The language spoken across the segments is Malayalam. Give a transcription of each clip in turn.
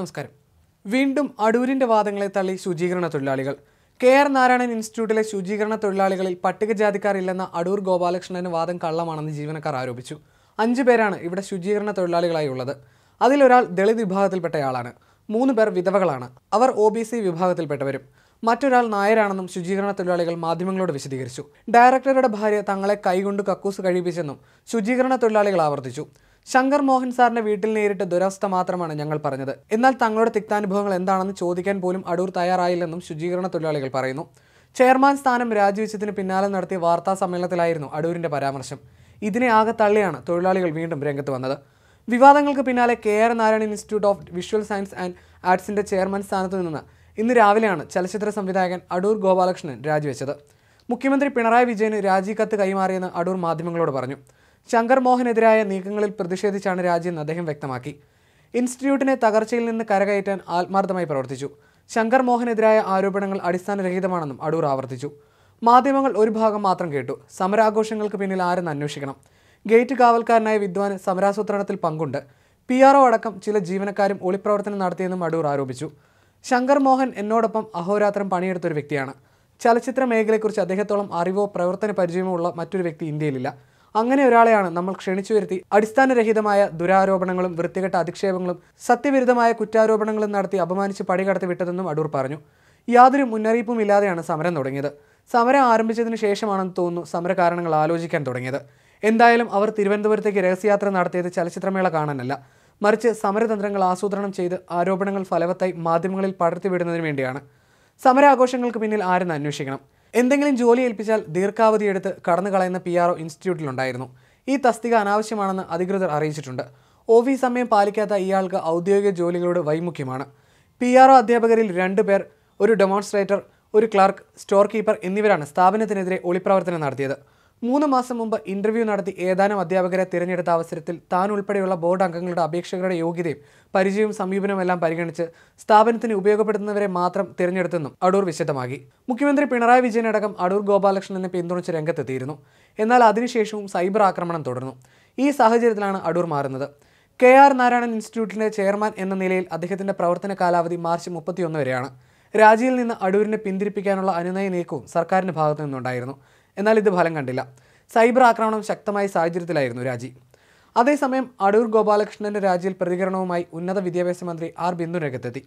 നമസ്കാരം വീണ്ടും അടൂരിൻ്റെ വാദങ്ങളെ തള്ളി ശുചീകരണ തൊഴിലാളികൾ കെ ആർ നാരായണൻ ഇൻസ്റ്റിറ്റ്യൂട്ടിലെ ശുചീകരണ തൊഴിലാളികളിൽ പട്ടികജാതിക്കാരില്ലെന്ന അടൂർ ഗോപാലകൃഷ്ണന് വാദം കള്ളമാണെന്ന് ജീവനക്കാർ ആരോപിച്ചു അഞ്ചു പേരാണ് ഇവിടെ ശുചീകരണ തൊഴിലാളികളായി ഉള്ളത് അതിലൊരാൾ ദളിത് വിഭാഗത്തിൽപ്പെട്ടയാളാണ് മൂന്ന് പേർ വിധവകളാണ് അവർ ഒ ബി സി വിഭാഗത്തിൽപ്പെട്ടവരും മറ്റൊരാൾ നായരാണെന്നും ശുചീകരണ തൊഴിലാളികൾ മാധ്യമങ്ങളോട് വിശദീകരിച്ചു ഡയറക്ടറുടെ ഭാര്യ തങ്ങളെ കൈകൊണ്ട് കക്കൂസ് കഴിപ്പിച്ചെന്നും ശുചീകരണ തൊഴിലാളികൾ ആവർത്തിച്ചു ശങ്കർ മോഹൻ സാറിന്റെ വീട്ടിൽ നേരിട്ട് ദുരവസ്ഥ മാത്രമാണ് ഞങ്ങൾ പറഞ്ഞത് എന്നാൽ തങ്ങളുടെ തിക്താനുഭവങ്ങൾ എന്താണെന്ന് ചോദിക്കാൻ പോലും അടൂർ തയ്യാറായില്ലെന്നും ശുചീകരണ തൊഴിലാളികൾ പറയുന്നു ചെയർമാൻ സ്ഥാനം രാജിവെച്ചതിന് പിന്നാലെ നടത്തിയ വാർത്താ സമ്മേളനത്തിലായിരുന്നു അടൂരിന്റെ പരാമർശം ഇതിനെ ആകെ തള്ളിയാണ് തൊഴിലാളികൾ വീണ്ടും രംഗത്ത് വന്നത് വിവാദങ്ങൾക്ക് പിന്നാലെ K R Narayanan institute of visual science and ആർട്സിന്റെ ചെയർമാൻ സ്ഥാനത്ത് നിന്ന് ഇന്ന് രാവിലെയാണ് ചലച്ചിത്ര സംവിധായകൻ അടൂർ ഗോപാലകൃഷ്ണൻ രാജിവെച്ചത് മുഖ്യമന്ത്രി പിണറായി വിജയന് രാജി കത്ത് കൈമാറിയെന്ന് അടൂർ മാധ്യമങ്ങളോട് പറഞ്ഞു ശങ്കർ മോഹനെതിരായ നീക്കങ്ങളിൽ പ്രതിഷേധിച്ചാണ് രാജിയെന്ന് അദ്ദേഹം വ്യക്തമാക്കി ഇൻസ്റ്റിറ്റ്യൂട്ടിനെ തകർച്ചയിൽ നിന്ന് കരകയറ്റാൻ ആത്മാർത്ഥമായി പ്രവർത്തിച്ചു ശങ്കർ മോഹനെതിരായ ആരോപണങ്ങൾ അടിസ്ഥാനരഹിതമാണെന്നും അടൂർ ആവർത്തിച്ചു മാധ്യമങ്ങൾ ഒരു ഭാഗം മാത്രം കേട്ടു സമരാഘോഷങ്ങൾക്ക് പിന്നിൽ ആരെന്ന് അന്വേഷിക്കണം ഗേറ്റ് കാവൽക്കാരനായ വിദ്വാൻ സമരാസൂത്രണത്തിൽ പങ്കുണ്ട് പി ആർ അടക്കം ചില ജീവനക്കാരും ഒളിപ്രവർത്തനം നടത്തിയെന്നും അടൂർ ആരോപിച്ചു ശങ്കർ മോഹൻ എന്നോടൊപ്പം അഹോരാത്രം പണിയെടുത്തൊരു വ്യക്തിയാണ് ചലച്ചിത്ര മേഖലയെക്കുറിച്ച് അദ്ദേഹത്തോളം അറിവോ പ്രവർത്തന പരിചയമോ ഉള്ള മറ്റൊരു വ്യക്തി ഇന്ത്യയിലില്ല അങ്ങനെ ഒരാളെയാണ് നമ്മൾ ക്ഷണിച്ചു വരുത്തി അടിസ്ഥാനരഹിതമായ ദുരാരോപണങ്ങളും വൃത്തികെട്ട അധിക്ഷേപങ്ങളും സത്യവിരുദ്ധമായ കുറ്റാരോപണങ്ങളും നടത്തി അപമാനിച്ച് പടികടത്തി വിട്ടതെന്നും അടൂർ പറഞ്ഞു യാതൊരു മുന്നറിയിപ്പും ഇല്ലാതെയാണ് സമരം തുടങ്ങിയത് സമരം ആരംഭിച്ചതിന് ശേഷമാണെന്ന് തോന്നുന്നു സമരകാരണങ്ങൾ ആലോചിക്കാൻ തുടങ്ങിയത് എന്തായാലും അവർ തിരുവനന്തപുരത്തേക്ക് രഹസ്യയാത്ര നടത്തിയത് ചലച്ചിത്രമേള കാണാനല്ല മറിച്ച് സമരതന്ത്രങ്ങൾ ആസൂത്രണം ചെയ്ത് ആരോപണങ്ങൾ ഫലവത്തായി മാധ്യമങ്ങളിൽ പടർത്തിവിടുന്നതിന് വേണ്ടിയാണ് സമരാഘോഷങ്ങൾക്ക് പിന്നിൽ ആരെന്ന് അന്വേഷിക്കണം എന്തെങ്കിലും ജോലി ഏൽപ്പിച്ചാൽ ദീർഘാവധി എടുത്ത് കടന്നു കളയുന്ന പി ആർ ഒ ഇൻസ്റ്റിറ്റ്യൂട്ടിലുണ്ടായിരുന്നു ഈ തസ്തിക അനാവശ്യമാണെന്ന് അധികൃതർ അറിയിച്ചിട്ടുണ്ട് ഓഫീസ് സമയം പാലിക്കാത്ത ഇയാൾക്ക് ഔദ്യോഗിക ജോലികളോട് വൈമുഖ്യമാണ് പി ആർ ഒ അധ്യാപകരിൽ രണ്ടു പേർ ഒരു ഡെമോൺസ്ട്രേറ്റർ ഒരു ക്ലർക്ക് സ്റ്റോർ കീപ്പർ എന്നിവരാണ് സ്ഥാപനത്തിനെതിരെ ഒളിപ്രവർത്തനം നടത്തിയത് മൂന്ന് മാസം മുമ്പ് ഇന്റർവ്യൂ നടത്തി ഏതാനും അധ്യാപകരെ തിരഞ്ഞെടുത്ത അവസരത്തിൽ താൻ ഉൾപ്പെടെയുള്ള ബോർഡ് അംഗങ്ങളുടെ അപേക്ഷകരുടെ യോഗ്യതയും പരിചയവും സമീപനമെല്ലാം പരിഗണിച്ച് സ്ഥാപനത്തിന് ഉപയോഗപ്പെടുത്തുന്നവരെ മാത്രം തിരഞ്ഞെടുത്തെന്നും അടൂർ വിശദമാക്കി മുഖ്യമന്ത്രി പിണറായി വിജയനടക്കം അടൂർ ഗോപാലകൃഷ്ണനെ പിന്തുണച്ച് രംഗത്തെത്തിയിരുന്നു എന്നാൽ അതിനുശേഷവും സൈബർ ആക്രമണം തുടർന്നു ഈ സാഹചര്യത്തിലാണ് അടൂർ മാറുന്നത് കെ ആർ നാരായണൻ ഇൻസ്റ്റിറ്റ്യൂട്ടിന്റെ ചെയർമാൻ എന്ന നിലയിൽ അദ്ദേഹത്തിന്റെ പ്രവർത്തന കാലാവധി മാർച്ച് മുപ്പത്തിയൊന്ന് വരെയാണ് രാജിയിൽ നിന്ന് അടൂരിനെ പിന്തിരിപ്പിക്കാനുള്ള അനുനയ നീക്കവും സർക്കാരിന്റെ ഭാഗത്തു നിന്നുണ്ടായിരുന്നു എന്നാൽ ഇത് ഫലം കണ്ടില്ല സൈബർ ആക്രമണം ശക്തമായ സാഹചര്യത്തിലായിരുന്നു രാജി അതേസമയം അടൂർ ഗോപാലകൃഷ്ണന്റെ രാജിയിൽ പ്രതികരണവുമായി ഉന്നത വിദ്യാഭ്യാസ മന്ത്രി ആർ ബിന്ദു രംഗത്തെത്തി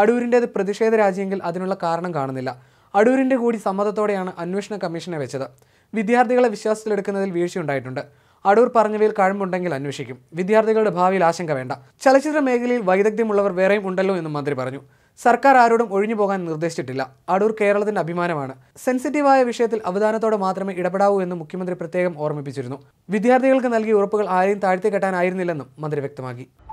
അടൂരിൻ്റേത് പ്രതിഷേധ രാജിയെങ്കിൽ അതിനുള്ള കാരണം കാണുന്നില്ല അടൂരിൻ്റെ കൂടി സമ്മതത്തോടെയാണ് അന്വേഷണ കമ്മീഷനെ വെച്ചത് വിദ്യാർത്ഥികളെ വിശ്വാസത്തിലെടുക്കുന്നതിൽ വീഴ്ചയുണ്ടായിട്ടുണ്ട് അടൂർ പറഞ്ഞവയിൽ കഴമ്പുണ്ടെങ്കിൽ അന്വേഷിക്കും വിദ്യാർത്ഥികളുടെ ഭാവിയിൽ ആശങ്ക വേണ്ട ചലച്ചിത്ര മേഖലയിൽ വൈദഗ്ധ്യമുള്ളവർ വേറെയും ഉണ്ടല്ലോ എന്നും മന്ത്രി പറഞ്ഞു സർക്കാർ ആരോടും ഒഴിഞ്ഞു പോകാൻ നിർദ്ദേശിച്ചിട്ടില്ല അടൂർ കേരളത്തിന്റെ അഭിമാനമാണ് സെൻസിറ്റീവായ വിഷയത്തിൽ അവധാനത്തോടെ മാത്രമേ ഇടപെടാവൂ എന്ന് മുഖ്യമന്ത്രി പ്രത്യേകം ഓർമ്മിപ്പിച്ചിരുന്നു വിദ്യാർത്ഥികൾക്ക് നൽകിയ ഉറപ്പുകൾ ആരെയും താഴ്ത്തി കെട്ടാനായിരുന്നില്ലെന്നും മന്ത്രി വ്യക്തമാക്കി